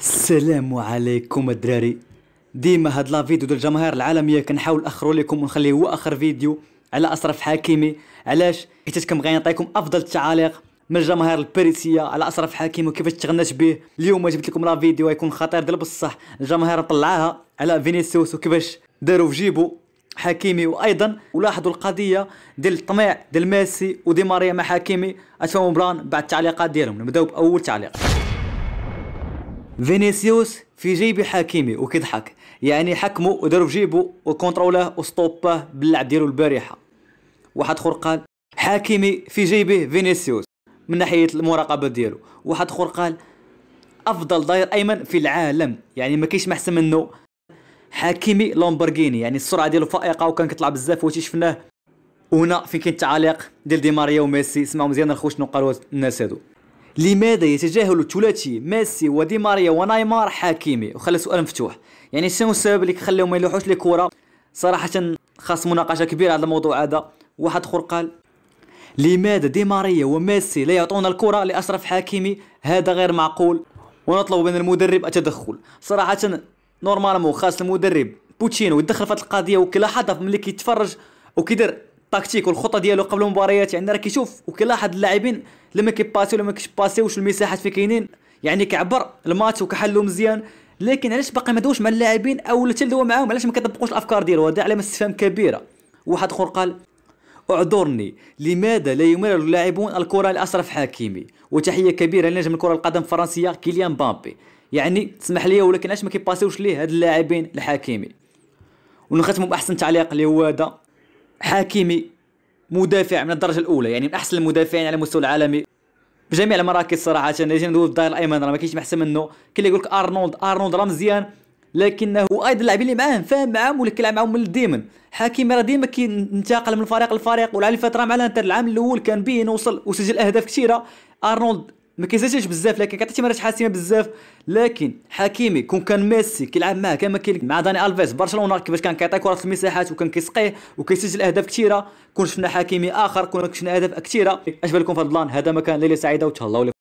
السلام عليكم الدراري ديما هاد لا فيديو ديال الجماهير العالميه كنحاول اخرو لكم ونخليه هو اخر فيديو على اشرف حكيمي علاش حيت كنبغي نعطيكم افضل التعاليق من الجماهير الباريسيه على اشرف حكيمي وكيفاش تغنات به اليوم جبت لكم لا فيديو غيكون خطير ديال بصح الجماهير طلعها على فينيسيوس وكيفاش داروا في جيبو حكيمي وايضا ولاحظوا القضيه ديال الطميع ديال ميسي ودي ماريا مع حكيمي اتفهموا بلان بعد التعليقات ديالهم نبداو باول تعليق فينيسيوس في جيب حكيمي وكيضحك يعني حكمه ودارو في جيبه وكونترولاه وستوباه باللعب ديالو البارحه واحد اخر قال حكيمي في جيبه فينيسيوس من ناحيه المراقبه ديالو واحد اخر قال افضل داير ايمن في العالم يعني ما كاينش ما احسن منه حكيمي لامبورغيني يعني السرعه ديالو فائقه وكان كيطلع بزاف وتي شفناه وهنا فين كاين التعليق ديال دي ماريا وميسي سمعوا مزيان الخوش نقالوا الناس هادو لماذا يتجاهل الثلاثي ميسي ودي ماريا ونايمار حكيمي وخلى سؤال مفتوح يعني شنو السبب اللي خلاهم ما يلوحوش الكره صراحه خاص مناقشه كبيره على الموضوع هذا واحد اخر قال لماذا دي ماريا وميسي لا يعطون الكره لاشرف حكيمي هذا غير معقول ونطلب من المدرب التدخل صراحه نورمالمون خاص المدرب بوتشينو يدخل في القضيه وكيلاحظها ملي كيتفرج وكيدير التكتيك والخطه ديالو قبل المباريات يعني راه كيشوف وكيلاحظ اللاعبين لما كيباسيو لما كيباسيوش المساحات فين كاينين يعني كعبر الماتش وكحلو مزيان لكن علاش باقي ما دوش مع اللاعبين او حتى هو معاهم علاش ما كيطبقوش الافكار ديالو هذا علامه استفهام كبيره واحد اخر قال اعذرني لماذا لا يمرر اللاعبون الكره لاشرف حكيمي وتحيه كبيره لنجم الكره القدم الفرنسيه كيليان بامبي يعني تسمح لي ولكن علاش ما كيباسيوش ليه هاد اللاعبين الحكيمي ونختم باحسن تعليق اللي هو هذا حاكمي مدافع من الدرجه الاولى يعني من احسن المدافعين على المستوى العالمي بجميع المراكز صراحه اذا ندوي الظهير الايمن راه ما كاينش محسن منه كاين اللي يقول لك ارنولد ارنولد راه مزيان لكنه ايضا اللاعبين اللي معاه فاهم معاهم ولا كيلعب معاهم من الديمن حكيمي راه ديما كينتقل من فريق لفريق ولا الفتره مع الانتر العام الاول كان بين وصل وسجل اهداف كثيره ارنولد ما كيسجلش بزاف لكن كيعطي تمرات حاسمه بزاف لكن حكيمي كون كان ميسي كيلعب معاه كما كيلعب مع داني الفيس برشلونه كيفاش كان كيعطي كره المساحات وكان كيسقيه وكيسجل اهداف كثيره كون شفنا حكيمي اخر كون شفنا اهداف كثيره اش بالكم في هذا البلان هذا ما ليله سعيده وتهلاو